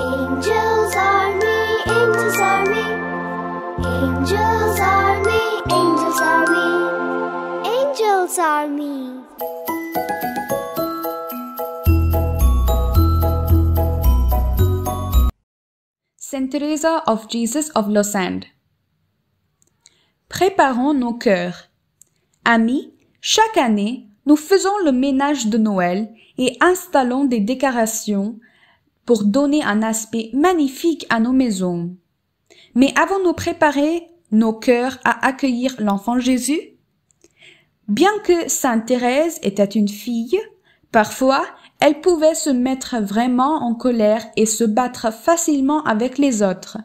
Angels Army, Angels Army, Angels Army, Angels me Angels Army. Sainte Teresa of Jesus of Lausanne. Préparons nos cœurs. Amis, chaque année, nous faisons le ménage de Noël et installons des décorations pour donner un aspect magnifique à nos maisons. Mais avons-nous préparé nos cœurs à accueillir l'enfant Jésus Bien que Sainte Thérèse était une fille, parfois elle pouvait se mettre vraiment en colère et se battre facilement avec les autres.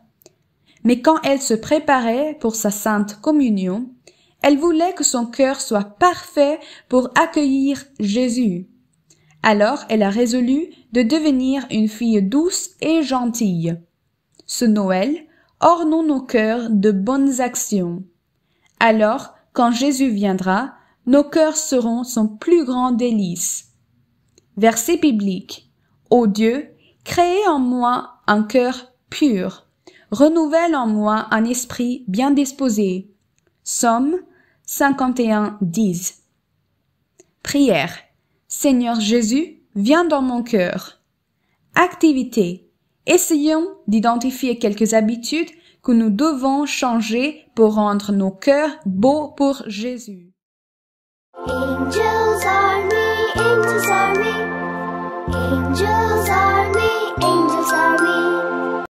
Mais quand elle se préparait pour sa sainte communion, elle voulait que son cœur soit parfait pour accueillir Jésus. Alors elle a résolu de devenir une fille douce et gentille. Ce Noël, ornons nos cœurs de bonnes actions. Alors, quand Jésus viendra, nos cœurs seront son plus grand délice. Verset biblique. Ô Dieu, crée en moi un cœur pur. Renouvelle en moi un esprit bien disposé. Somme 51, 10. Prière. Seigneur Jésus, viens dans mon cœur. Activité. Essayons d'identifier quelques habitudes que nous devons changer pour rendre nos cœurs beaux pour Jésus.